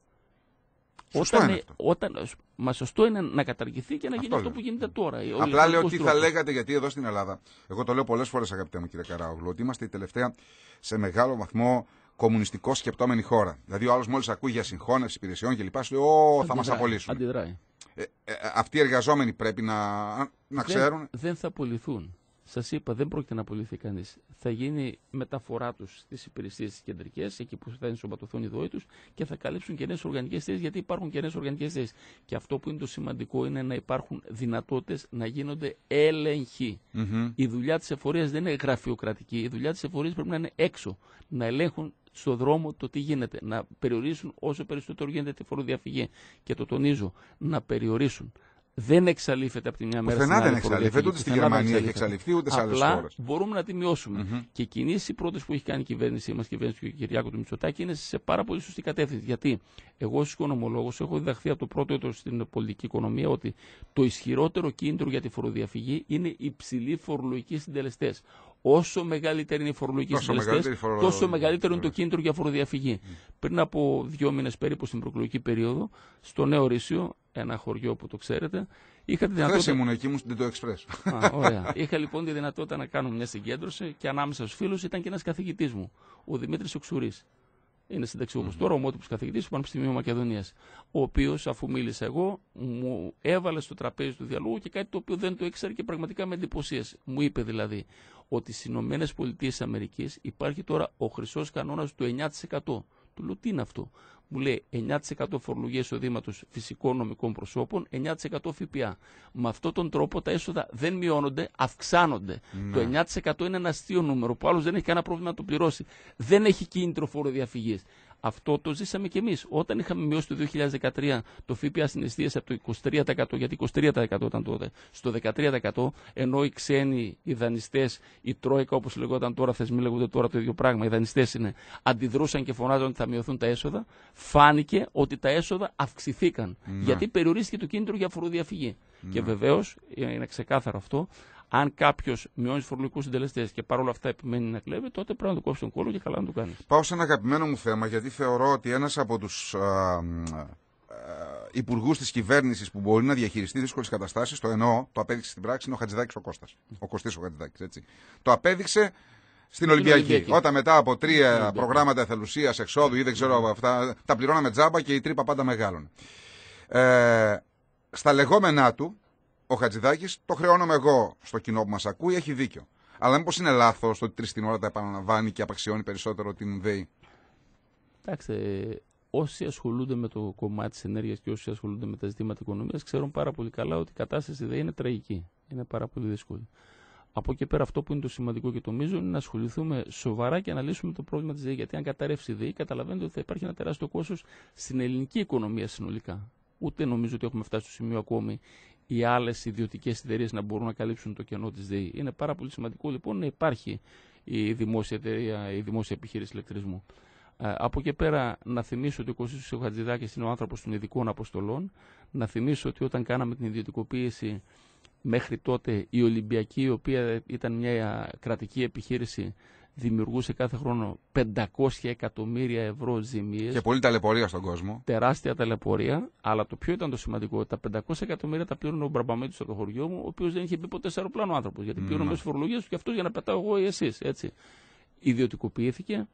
Σωστό όταν, είναι ε, ε, μα σωστό είναι να καταργηθεί και να γίνει αυτό, που γίνεται τώρα. Απλά λέω ότι θα λέγατε, γιατί εδώ στην Ελλάδα, εγώ το λέω πολλές φορές, αγαπητέ μου κύριε Καράογλου, ότι είμαστε η τελευταία σε μεγάλο βαθμό κομμουνιστικό σκεπτόμενη χώρα. Δηλαδή, ο άλλος μόλις ακούει για συγχώνευση υπηρεσιών κλπ. Σου λέει, Ω, θα μας απολύσουν. Αντιδράει. Ε, ε, αυτοί οι εργαζόμενοι πρέπει να, να ξέρουν. Δεν θα απολυθούν. Σας είπα, δεν πρόκειται να απολυθεί κανείς. Θα γίνει μεταφορά τους στις υπηρεσίες τις κεντρικές, εκεί που θα ενσωματωθούν οι δόοι τους και θα καλύψουν και νέε οργανικές θέσει, γιατί υπάρχουν και νέε οργανικές θέσει. Και αυτό που είναι το σημαντικό είναι να υπάρχουν δυνατότητες να γίνονται έλεγχοι. Η δουλειά της εφορίας δεν είναι γραφειοκρατική. Η δουλειά της εφορίας πρέπει να είναι έξω. Να ελέγχουν στον δρόμο το τι γίνεται. Να περιορίσουν όσο περισσότερο γίνεται τη φοροδιαφυγή. Και το τονίζω, να περιορίσουν δεν εξαλείφεται από τη μια μέρα στην άλλη. δεν εξαλείφεται, ούτε στη Γερμανία έχει εξαλειφθεί, ούτε σε άλλες χώρες. Μπορούμε να τη μειώσουμε. Mm -hmm. Και κινήσεις οι πρώτες που έχει κάνει η κυβέρνησή μας, η κυβέρνηση του Κυριάκου του Μητσοτάκη, είναι σε πάρα πολύ σωστή κατεύθυνση. Γιατί εγώ, ως οικονομολόγος, έχω διδαχθεί από το πρώτο έτος στην πολιτική οικονομία ότι το ισχυρότερο κίνητρο για τη φοροδιαφυγή είναι υψηλοί φορολογικοί συντελεστές. Όσο μεγαλύτερη είναι η φορολογική συντελεστέ, τόσο μεγαλύτερο είναι το ναι. κίνητρο για φοροδιαφυγή. Πριν από δύο μήνες περίπου στην προκλογική περίοδο, στο Νέο Ρήσιο, ένα χωριό που το ξέρετε. Είχα τη δυνατότητα... Χθες ήμουν εκεί, μου στην το Express. ωραία. Είχα λοιπόν τη δυνατότητα να κάνω μια συγκέντρωση και ανάμεσα στους φίλους ήταν και ένας καθηγητής μου, ο Δημήτρης Οξουρής. Είναι συνταξιούχος. Mm -hmm. Τώρα ομότυπος καθηγητής του Πανεπιστημίου Μακεδονίας. Ο οποίος, αφού μίλησα εγώ, μου έβαλε στο τραπέζι του διαλόγου και κάτι το οποίο δεν το ήξερε και πραγματικά με εντυπωσίασε. Μου είπε δηλαδή ότι στις Ηνωμένες Πολιτείες Αμερικής υπάρχει τώρα ο χρυσός κανόνας του 9%. Του λέω τι είναι αυτό μου λέει 9% φορολογία εισοδήματος φυσικών νομικών προσώπων, 9% ΦΠΑ. Με αυτόν τον τρόπο τα έσοδα δεν μειώνονται, αυξάνονται. Ναι. Το 9% είναι ένα αστείο νούμερο που άλλος δεν έχει κανένα πρόβλημα να το πληρώσει. Δεν έχει κίνητρο φοροδιαφυγής. Αυτό το ζήσαμε κι εμείς. Όταν είχαμε μειώσει το 2013 το ΦΠΑ στην εστίαση από το 23% γιατί 23% ήταν τότε στο 13% ενώ οι ξένοι, οι δανειστές, οι Τρόικα όπως λεγόταν τώρα, θεσμοί λέγονται τώρα το ίδιο πράγμα, οι δανειστές είναι, αντιδρούσαν και φωνάζαν ότι θα μειωθούν τα έσοδα, φάνηκε ότι τα έσοδα αυξηθήκαν. Ναι. Γιατί περιορίστηκε το κίνητρο για φοροδιαφυγή. Ναι. Και βεβαίως, ε, είναι ξεκάθαρο αυτό, αν κάποιος μειώνει τους φορολογικούς συντελεστές και παρόλα αυτά επιμένει να κλέβει, τότε πρέπει να του κόψεις τον κόλλο και καλά να το κάνεις. Πάω σε ένα αγαπημένο μου θέμα, γιατί θεωρώ ότι ένας από τους υπουργούς της κυβέρνησης που μπορεί να διαχειριστεί δύσκολες καταστάσεις, το εννοώ, το απέδειξε στην πράξη, είναι ο Χατζηδάκης ο Κώστας. Ο Κωστής ο Χατζηδάκης, έτσι. Το απέδειξε στην Ολυμπιακή. Ολυμπιακή. Όταν μετά από τρία Ολυμπιακή. προγράμματα εθελουσίας, εξόδου ή δεν ξέρω από αυτά, τα πληρώναμε τζάμπα και η τρύπα πάντα μεγάλωνε. Ε, στα λεγόμενά του, ο Χατζηδάκης, το χρεώνομαι εγώ στο κοινό που μας ακούει, έχει δίκιο. Αλλά μήπως είναι λάθος ότι τρεις την ώρα τα επαναλαμβάνει και απαξιώνει περισσότερο την ΔΕΗ. Κοιτάξτε, όσοι ασχολούνται με το κομμάτι της ενέργειας και όσοι ασχολούνται με τα ζητήματα οικονομίας ξέρουν πάρα πολύ καλά ότι η κατάσταση ΔΕΗ είναι τραγική. Είναι πάρα πολύ δύσκολη. Από εκεί πέρα, αυτό που είναι το σημαντικό και το μείζον είναι να ασχοληθούμε σοβαρά και να λύσουμε το πρόβλημα της ΔΕΗ. Γιατί αν καταρρεύσει η ΔΕΗ, καταλαβαίνετε ότι θα υπάρχει ένα τεράστιο κόστος στην ελληνική οικονομία συνολικά. Ούτε νομίζω ότι έχουμε φτάσει στο σημείο ακόμη οι άλλες ιδιωτικές εταιρείες να μπορούν να καλύψουν το κενό της ΔΕΗ. Είναι πάρα πολύ σημαντικό λοιπόν να υπάρχει η δημόσια εταιρεία, η δημόσια επιχείρηση ηλεκτρισμού. Ε, από εκεί πέρα να θυμίσω ότι ο Κωσίσου Χατζηδάκης είναι ο άνθρωπος των ειδικών αποστολών. Να θυμίσω ότι όταν κάναμε την ιδιωτικοποίηση μέχρι τότε η Ολυμπιακή, η οποία ήταν μια κρατική επιχείρηση, δημιουργούσε κάθε χρόνο 500 εκατομμύρια ευρώ ζημίες. Και πολύ ταλαιπωρία στον κόσμο. Τεράστια ταλαιπωρία, αλλά το πιο ήταν το σημαντικό, τα 500 εκατομμύρια τα πλήρωνε ο Μπραμπαμίτης από το χωριό μου, ο οποίος δεν είχε μπει ποτέ σε αεροπλάνο άνθρωπος. Γιατί ναι. πλήρωνε μέσα φορολογίας τους και αυτό για να πετάω εγώ ή εσείς. Έτσι. Ιδιωτικοποιήθηκε,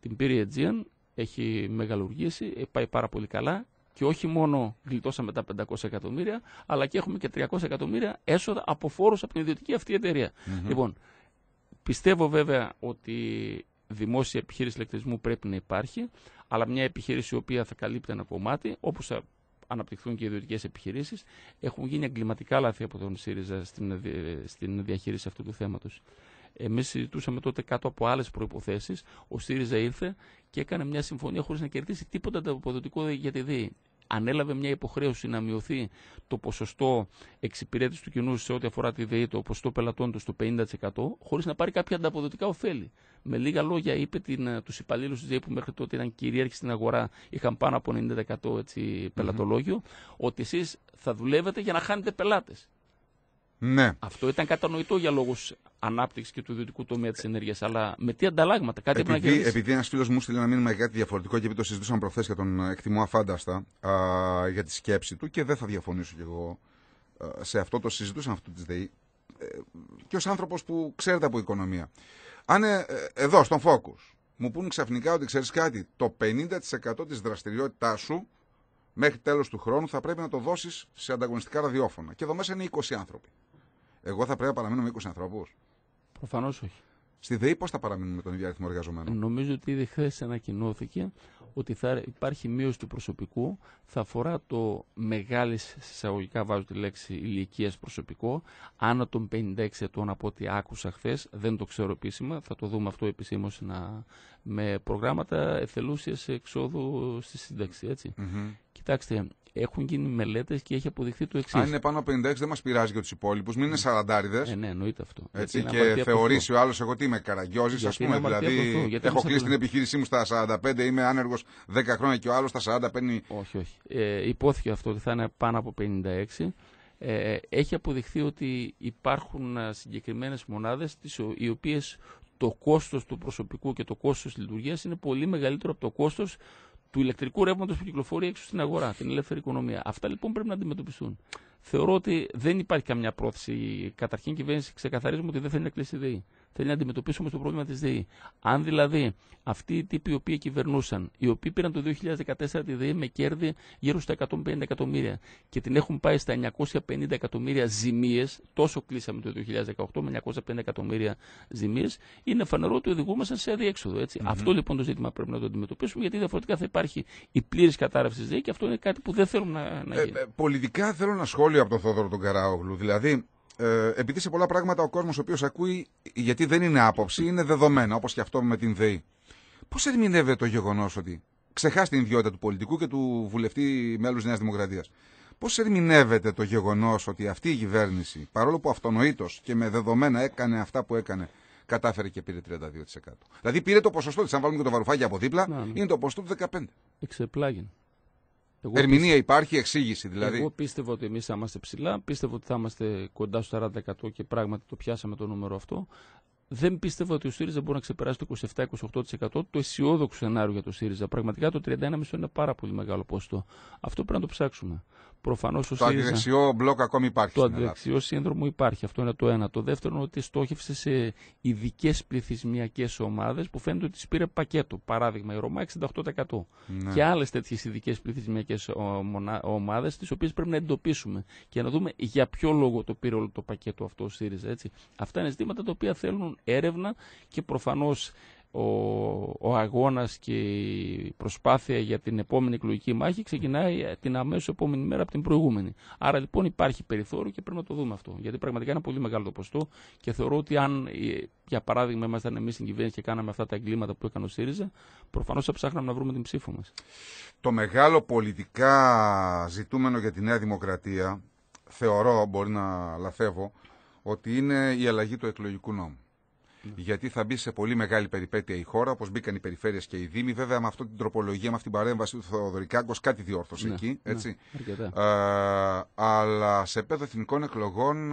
την πήρε Aegean, έχει μεγαλουργήσει, ε, πάει πάρα πολύ καλά. Και όχι μόνο γλιτώσαμε τα 500 εκατομμύρια, αλλά και έχουμε και 300 εκατομμύρια έσοδα από φόρους από την ιδιωτική αυτή εταιρεία. Mm -hmm. Λοιπόν, Πιστεύω βέβαια ότι δημόσια επιχείρηση ηλεκτρισμού πρέπει να υπάρχει, αλλά μια επιχείρηση η οποία θα καλύπτει ένα κομμάτι, όπως θα αναπτυχθούν και οι ιδιωτικές επιχειρήσεις, έχουν γίνει εγκληματικά λάθη από τον ΣΥΡΙΖΑ στην, ε, στην διαχείριση αυτού του θέματος. Εμείς συζητούσαμε τότε κάτω από άλλες προποθέσει. Ο ΣΥΡΙΖΑ ήρθε και έκανε μια συμφωνία χωρίς να κερδίσει τίποτα ανταποδοτικό για τη ΔΕΗ ανέλαβε μια υποχρέωση να μειωθεί το ποσοστό εξυπηρέτησης του κοινού σε ό,τι αφορά τη ΔΕΗ, το ποσοστό πελατών του στο 50%, χωρίς να πάρει κάποια ανταποδοτικά ωφέλη. Με λίγα λόγια, είπε ε, τους υπαλλήλους της ΔΕΗ που μέχρι τότε ήταν κυρίαρχοι στην αγορά, είχαν πάνω από 90% έτσι, πελατολόγιο, ότι εσείς θα δουλεύετε για να χάνετε πελάτες. Ναι. Αυτό ήταν κατανοητό για λόγους ανάπτυξης και του ιδιωτικού τομέα της ενέργειας. Αλλά με τι ανταλλάγματα, κάτι επειδή, πρέπει να Επειδή ένας φίλος μου στείλει ένα μήνυμα για κάτι διαφορετικό και επειδή το συζητούσαμε προχθές και τον ε, εκτιμώ αφάνταστα α, για τη σκέψη του και δεν θα διαφωνήσω κι εγώ ε, σε αυτό, το συζητούσαμε αυτό της ΔΕΗ. Ε, και ως άνθρωπος που ξέρετε από οικονομία. Αν ε, εδώ, στον Focus, μου πούν ξαφνικά ότι ξέρεις κάτι, το 50% της δραστηριότητάς σου μέχρι τέλος του χρόνου θα πρέπει να το δώσεις σε ανταγωνιστικά ραδιόφωνα. Και εδώ μέσα είναι 20 άνθρωποι. Εγώ θα πρέπει να παραμείνω με 20 ανθρώπους. Προφανώς όχι. Στη ΔΕΗ πώς θα παραμείνουμε με τον ίδιο αριθμό εργαζομένων. Ε, νομίζω ότι ήδη χθες ανακοινώθηκε ότι θα υπάρχει μείωση του προσωπικού, θα αφορά το μεγάλη, εισαγωγικά βάζω τη λέξη ηλικίας προσωπικό, άνω των 56 ετών από ό,τι άκουσα χθες, δεν το ξέρω επίσημα, θα το δούμε αυτό επισήμως με προγράμματα εθελούσιας εξόδου στη σύνταξη. Έτσι. Κοιτάξτε, έχουν γίνει μελέτες και έχει αποδειχθεί το εξής. Αν είναι πάνω από 56, δεν μας πειράζει για τους υπόλοιπους, μην είναι ναι. σαραντάριδες. Ε, ναι, εννοείται αυτό. Έτσι, και θεωρήσει ο άλλος, εγώ τι είμαι, καραγκιόζης, α πούμε. Δηλαδή, έχω κλείσει την επιχείρησή μου στα 45, είμαι άνεργος 10 χρόνια και ο άλλος στα 45. παίρνει. Όχι, όχι. Ε, υπόθηκε αυτό ότι θα είναι πάνω από 56. Ε, έχει αποδειχθεί ότι υπάρχουν ε, συγκεκριμένες μονάδες, οι οποίες το κόστος του προσωπικού και το κόστος της λειτουργίας είναι πολύ μεγαλύτερο από το κόστος του ηλεκτρικού ρεύματος που κυκλοφορεί έξω στην αγορά, την ελεύθερη οικονομία. Αυτά λοιπόν πρέπει να αντιμετωπιστούν. Θεωρώ ότι δεν υπάρχει καμιά πρόθεση. Καταρχήν, η κυβέρνηση ξεκαθαρίζουμε ότι δεν θέλει να κλείσει η ΔΕΗ θέλει να αντιμετωπίσουμε το πρόβλημα της ΔΕΗ. Αν δηλαδή αυτοί οι τύποι οι οποίοι κυβερνούσαν, οι οποίοι πήραν το 2014 τη ΔΕΗ με κέρδη γύρω στα 150 εκατομμύρια και την έχουν πάει στα 950 εκατομμύρια ζημίες, τόσο κλείσαμε το 2018 με 950 εκατομμύρια ζημίες, είναι φανερό ότι οδηγούμαστε σε αδιέξοδο. Αυτό λοιπόν το ζήτημα πρέπει να το αντιμετωπίσουμε, γιατί διαφορετικά θα υπάρχει η πλήρης κατάρρευση της ΔΕΗ και αυτό είναι κάτι που δεν θέλουμε να, να ε, ε, πολιτικά θέλω ένα σχόλιο από τον Θόδωρο τον Καράογλου. Δηλαδή, ε, επειδή σε πολλά πράγματα ο κόσμος ο οποίος ακούει, γιατί δεν είναι άποψη, είναι δεδομένα όπως και αυτό με την ΔΕΗ. Πώς ερμηνεύεται το γεγονός ότι ξεχάσει την ιδιότητα του πολιτικού και του βουλευτή μέλους Νέας Δημοκρατίας. Πώς ερμηνεύεται το γεγονός ότι αυτή η κυβέρνηση, παρόλο που αυτονοήτως και με δεδομένα έκανε αυτά που έκανε, κατάφερε και πήρε 32%. Δηλαδή πήρε το ποσοστό της. Αν βάλουμε και το βαρουφάκι από δίπλα, ναι. είναι το ποσοστό του 15%. Εξεπλάγει. Εγώ Ερμηνεία υπάρχει, εξήγηση δηλαδή. Εγώ πίστευα ότι εμείς θα είμαστε ψηλά, πίστευα ότι θα είμαστε κοντά στο 40% και πράγματι το πιάσαμε το νούμερο αυτό. Δεν πίστευα ότι ο ΣΥΡΙΖΑ μπορεί να ξεπεράσει το 27-28% το αισιόδοξο σενάριο για το ΣΥΡΙΖΑ. Πραγματικά το 31,5% είναι πάρα πολύ μεγάλο ποσοστό. Αυτό πρέπει να το ψάξουμε. Προφανώς ο Το αντιδεξιό μπλοκ ακόμη υπάρχει. Το αντιδεξιό σύνδρομο υπάρχει. Αυτό είναι το ένα. Το δεύτερο είναι ότι στόχευσε σε ειδικές πληθυσμιακές ομάδες που φαίνεται ότι τις πήρε πακέτο. Παράδειγμα, η Ρωμά 68%. Ναι. Και άλλες τέτοιες ειδικές πληθυσμιακές ομάδες, τις οποίες πρέπει να εντοπίσουμε και να δούμε για ποιο λόγο το πήρε όλο το πακέτο αυτό ο ΣΥΡΙΖΑ. Έτσι. Αυτά είναι ζητήματα τα οποία θέλουν έρευνα και προφανώς ο, ο αγώνας και η προσπάθεια για την επόμενη εκλογική μάχη ξεκινάει ε, την αμέσως επόμενη μέρα από την προηγούμενη. Άρα λοιπόν υπάρχει περιθώριο και πρέπει να το δούμε αυτό. Γιατί πραγματικά είναι πολύ μεγάλο το ποστό και θεωρώ ότι αν ε, για παράδειγμα ήμασταν εμείς στην κυβέρνηση και κάναμε αυτά τα εγκλήματα που έκανε ο ΣΥΡΙΖΑ προφανώς θα ψάχναμε να βρούμε την ψήφο μας. Το μεγάλο πολιτικά ζητούμενο για τη Νέα Δημοκρατία θεωρώ, μπορεί να λαθεύω, ότι είναι η αλλαγή του εκλογικού νόμου. Ναι. Γιατί θα μπει σε πολύ μεγάλη περιπέτεια η χώρα, όπως μπήκαν οι περιφέρειες και οι Δήμοι. Βέβαια, με αυτή την τροπολογία, με αυτή την παρέμβαση του Θεοδωρικάγκο, κάτι διόρθωσε ναι, εκεί. Ναι, έτσι. αλλά σε πέδο εθνικών εκλογών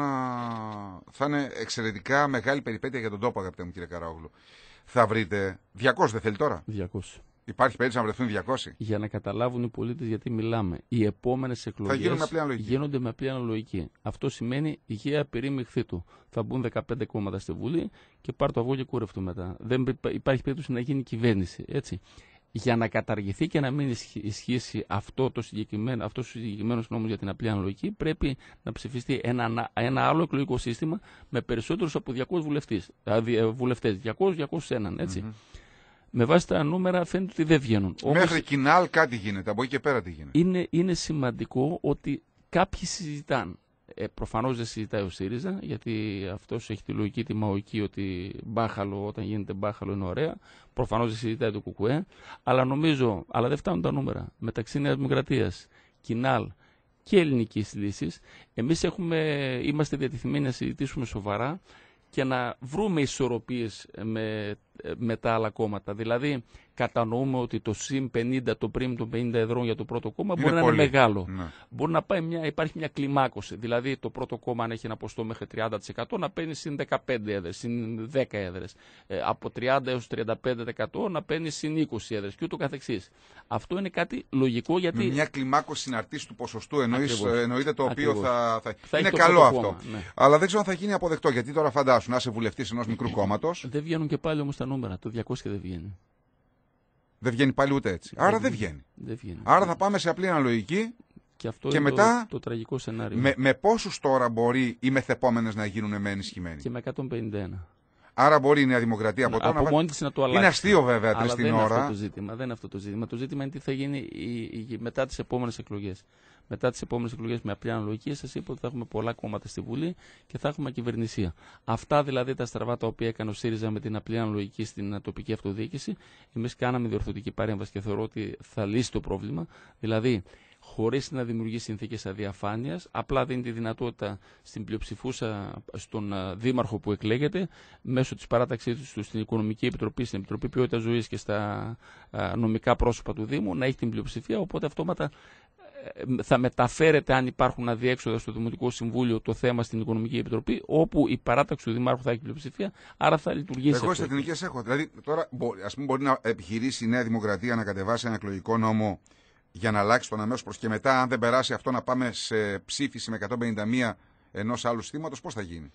θα είναι εξαιρετικά μεγάλη περιπέτεια για τον τόπο, αγαπητέ μου κύριε Καραόγλου. Θα βρείτε. 200 δεν θέλει τώρα. 200. Υπάρχει περίπτωση να βρεθούν 200. Για να καταλάβουν οι πολίτες γιατί μιλάμε. Οι επόμενες εκλογέ γίνονται με απλή αναλογική. Αυτό σημαίνει υγεία περίμηχθή του. Θα μπουν 15 κόμματα στη Βουλή και πάρ το αυγό και κούρευτο μετά. Δεν υπάρχει περίπτωση να γίνει κυβέρνηση. Έτσι. Για να καταργηθεί και να μην ισχύσει αυτό το συγκεκριμένο, αυτός ο συγκεκριμένος νόμος για την απλή αναλογική, πρέπει να ψηφιστεί ένα, ένα άλλο εκλογικό σύστημα με περισσότερους από 200 βουλευτε βουλευτέ 200-201, έτσι με βάση τα νούμερα φαίνεται ότι δεν βγαίνουν. Μέχρι Όμως... κοινάλ κάτι γίνεται, από εκεί και πέρα τι γίνεται. Είναι, είναι σημαντικό ότι κάποιοι συζητάνε. Ε, Προφανώς δεν συζητάει ο ΣΥΡΙΖΑ, γιατί αυτός έχει τη λογική τη μαοική ότι μπάχαλο, όταν γίνεται μπάχαλο είναι ωραία. Προφανώς δεν συζητάει το κουκουέ. Αλλά νομίζω, αλλά δεν φτάνουν τα νούμερα. Μεταξύ Νέας Δημοκρατίας, Κινάλ και Ελληνικής Λύσης, εμείς είμαστε διατεθειμένοι να συζητήσουμε σοβαρά και να βρούμε ισορροπίες με με τα άλλα κόμματα. Δηλαδή, κατανοούμε ότι το συν 50, το πριμ των 50 ευρώ για το πρώτο κόμμα μπορεί να είναι μεγάλο. Ναι. Μπορεί να πάει μια, υπάρχει μια κλιμάκωση. Δηλαδή, το πρώτο κόμμα, αν έχει ένα ποστό μέχρι 30%, να παίρνει συν 15 έδρες, συν 10 έδρες. Ε, από 30 έω 35% να παίρνει συν 20 έδρες και ούτω καθεξής. Αυτό είναι κάτι λογικό γιατί. Με μια κλιμάκωση συναρτή του ποσοστού εννοείς, ε, εννοείται το οποίο θα. θα... θα είναι καλό αυτό. Ναι. Αλλά δεν ξέρω αν θα γίνει αποδεκτό γιατί τώρα φαντάσουν να είσαι βουλευτής ενός μικρού ε, κόμματος. Δεν βγαίνουν και πάλι όμως στα νούμερα. Το 200 δεν βγαίνει. Δεν βγαίνει πάλι ούτε έτσι. Άρα δεν βγαίνει. Δεν βγαίνει. Άρα θα πάμε σε απλή αναλογική. Και αυτό και είναι μετά, το, το τραγικό σενάριο. Με, με πόσους τώρα μπορεί οι μεθεπόμενες να γίνουν με ενισχυμένοι. Και με 151. Άρα μπορεί η Νέα Δημοκρατία από, από τώρα από να, να το αλλάξει. Είναι αστείο βέβαια δεν ώρα. Είναι αυτό το ζήτημα. Δεν είναι αυτό το ζήτημα. Το ζήτημα είναι τι θα γίνει η, η, μετά τις επόμενες εκλογές μετά τις επόμενες εκλογές με απλή αναλογική, σας είπα ότι θα έχουμε πολλά κόμματα στη Βουλή και θα έχουμε κυβερνησία. Αυτά δηλαδή τα στραβά τα οποία έκανε ο ΣΥΡΙΖΑ με την απλή αναλογική στην τοπική αυτοδιοίκηση, εμείς κάναμε διορθωτική παρέμβαση και θεωρώ ότι θα λύσει το πρόβλημα. Δηλαδή, χωρίς να δημιουργεί συνθήκες αδιαφάνειας, απλά δίνει τη δυνατότητα στην πλειοψηφούσα, στον δήμαρχο που εκλέγεται, μέσω της παράταξής του στην Οικονομική Επιτροπή, στην Επιτροπή Ποιότητας Ζωής και στα νομικά πρόσωπα του Δήμου, να έχει την πλειοψηφία. Οπότε αυτόματα θα μεταφέρεται αν υπάρχουν αδιέξοδα στο Δημοτικό Συμβούλιο το θέμα στην Οικονομική Επιτροπή, όπου η παράταξη του Δημάρχου θα έχει πλειοψηφία, άρα θα λειτουργήσει. Εγώ στις εθνικές έχω. Δηλαδή, τώρα ας πούμε, μπορεί να επιχειρήσει η Νέα Δημοκρατία να κατεβάσει ένα εκλογικό νόμο για να αλλάξει τον αμέσως προς και μετά, αν δεν περάσει αυτό, να πάμε σε ψήφιση με 151 ενός άλλου συστήματος, πώς θα γίνει.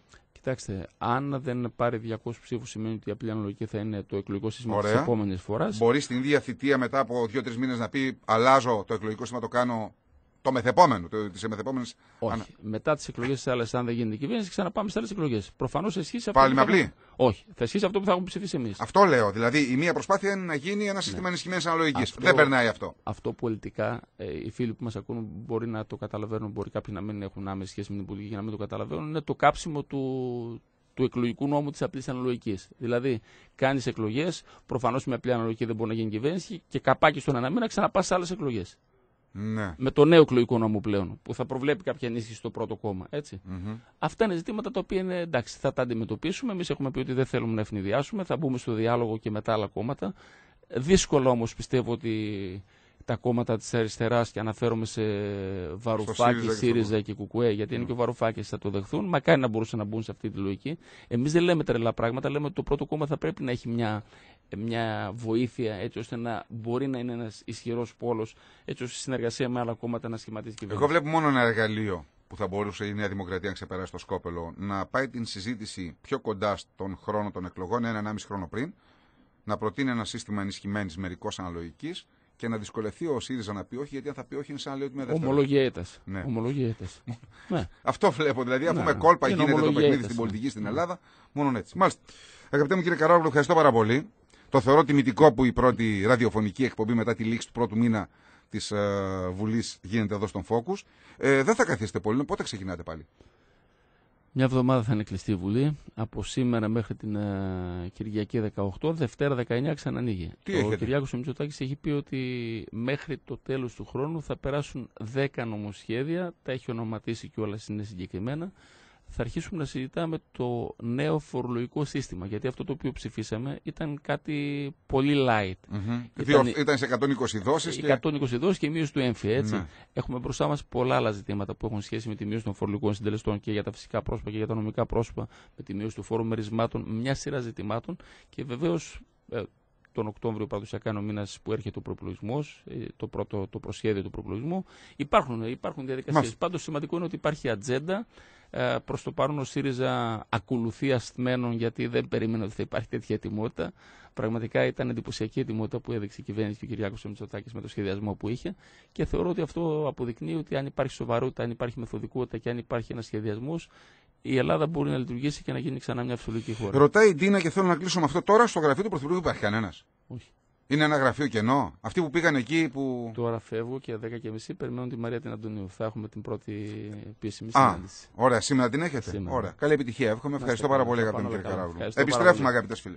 Κοιτάξτε, αν δεν πάρει 200 ψήφους, σημαίνει ότι η απλή αναλογική θα είναι το εκλογικό σύστημα της επόμενης φοράς. Μπορεί στην ίδια θητεία μετά από 2-3 μήνες να πει: Αλλάζω το εκλογικό σύστημα, το κάνω το μεθεπόμενο, το, τις Όχι. Μετά τις εκλογές αν δεν γίνεται κυβέρνηση, ξαναπάμε στις άλλες εκλογές. Προφανώς θα ισχύσει Πάλι με απλή. Όχι. Θα ισχύσει αυτό που θα έχουμε ψηφίσει εμείς. Αυτό λέω. Δηλαδή η μία προσπάθεια είναι να γίνει ένα ναι. σύστημα ναι. ενισχυμένης αναλογικής. Δεν περνάει αυτό. Αυτό πολιτικά ε, οι φίλοι που μας ακούν μπορεί να το καταλαβαίνουν, μπορεί κάποιοι να μην έχουν άμεση σχέση με την πολιτική και να μην το καταλαβαίνουν. Είναι το κάψιμο του, του εκλογικού νόμου της απλής αναλογικής. Δηλαδή, κάνεις εκλογές, προφανώς με απλή αναλογική δεν μπορεί να γίνει κυβέρνηση και καπάκι στον ένα μήνα ξαναπάς σε άλλες εκλογές. Ναι. Με το νέο εκλογικό νόμο πλέον, που θα προβλέπει κάποια ενίσχυση στο πρώτο κόμμα. Έτσι. Αυτά είναι ζητήματα τα οποία είναι, εντάξει, θα τα αντιμετωπίσουμε. Εμείς έχουμε πει ότι δεν θέλουμε να ευνηδιάσουμε, θα μπούμε στο διάλογο και με τα άλλα κόμματα. Δύσκολο όμως πιστεύω ότι τα κόμματα της αριστεράς και αναφέρομαι σε Βαρουφάκη, ΣΥΡΙΖΑ, και Κουκουέ, γιατί είναι ναι. και ο Βαρουφάκης θα το δεχθούν. Μακάρι να μπορούσαν να μπουν σε αυτή τη λογική. Εμείς δεν λέμε τρελά πράγματα, λέμε ότι το πρώτο κόμμα θα πρέπει να έχει μια μια βοήθεια έτσι ώστε να μπορεί να είναι ένας ισχυρός πόλος, έτσι ώστε η συνεργασία με άλλα κόμματα να σχηματίζει κυβέρνηση. Εγώ βλέπω μόνο ένα εργαλείο που θα μπορούσε η Νέα Δημοκρατία να ξεπεράσει το σκόπελο, να πάει την συζήτηση πιο κοντά στον χρόνο των εκλογών, ένα-ενάμιση χρόνο πριν, να προτείνει ένα σύστημα ενισχυμένης μερικώ αναλογικής και να δυσκολευτεί ο ΣΥΡΙΖΑ να πει όχι, γιατί αν θα πει όχι, είναι σαν να λέει ότι με δεύτερο. Ομολογιέτας. Ναι. ναι. Αυτό βλέπω. Δηλαδή, αφού ναι. με ναι. κόλπα γίνεται το παιχνίδι στην πολιτική ναι. στην Ελλάδα, μόνο έτσι. Μάλιστα. Αγαπητέ μου κύριε Καράβλου, ευχαριστώ πάρα πολύ. Το θεωρώ τιμητικό που η πρώτη ραδιοφωνική εκπομπή μετά τη λήξη του πρώτου μήνα της ε, Βουλής γίνεται εδώ στον Φόκου. Ε, δεν θα καθίσετε πολύ. Πότε ξεκινάτε πάλι. Μια εβδομάδα θα είναι κλειστή η Βουλή. Από σήμερα μέχρι την ε, Κυριακή 18, Δευτέρα 19 ξανανοίγει. Ο Κυριάκος Μητσοτάκης έχει πει ότι μέχρι το τέλος του χρόνου θα περάσουν 10 νομοσχέδια. Τα έχει ονοματίσει και είναι συγκεκριμένα θα αρχίσουμε να συζητάμε το νέο φορολογικό σύστημα. Γιατί αυτό το οποίο ψηφίσαμε ήταν κάτι πολύ light. mm Ήταν, σε 120 δόσεις. Και... 120 και μείωση του έμφυα. Έτσι. Ναι. Έχουμε μπροστά μας πολλά άλλα ζητήματα που έχουν σχέση με τη μείωση των φορολογικών συντελεστών και για τα φυσικά πρόσωπα και για τα νομικά πρόσωπα, με τη μείωση του φόρου μερισμάτων, μια σειρά ζητημάτων και βεβαίως ε, τον Οκτώβριο παραδοσιακά είναι ο μήνας που έρχεται ο προπολογισμός, ε, το, πρώτο, το προσχέδιο του προπολογισμού. Υπάρχουν, ε, υπάρχουν διαδικασίες. Πάντως σημαντικό είναι ότι υπάρχει ατζέντα ε, προς το παρόν ο ΣΥΡΙΖΑ ακολουθεί ασθμένων γιατί δεν περίμενε ότι θα υπάρχει τέτοια ετοιμότητα. Πραγματικά ήταν εντυπωσιακή ετοιμότητα που έδειξε η κυβέρνηση και ο Κυριάκος Μητσοτάκης με το σχεδιασμό που είχε και θεωρώ ότι αυτό αποδεικνύει ότι αν υπάρχει σοβαρότητα, αν υπάρχει μεθοδικότητα και αν υπάρχει ένας σχεδιασμός, η Ελλάδα μπορεί να λειτουργήσει και να γίνει ξανά μια φυσιολογική χώρα. Ρωτάει η Ντίνα και θέλω να κλείσω με αυτό τώρα στο γραφείο του Πρωθυπουργού υπάρχει κανένας. Όχι. Είναι ένα γραφείο κενό. Αυτοί που πήγαν εκεί που. Τώρα φεύγω και 10 και μισή περιμένουν τη Μαρία την Αντωνίου. Θα έχουμε την πρώτη επίσημη συνάντηση. Ωραία, σήμερα την έχετε. Σήμερα. Καλή επιτυχία. Εύχομαι. Ευχαριστώ πάρα πολύ, αγαπητέ κύριε Επιστρέφουμε, αγαπητές φίλες.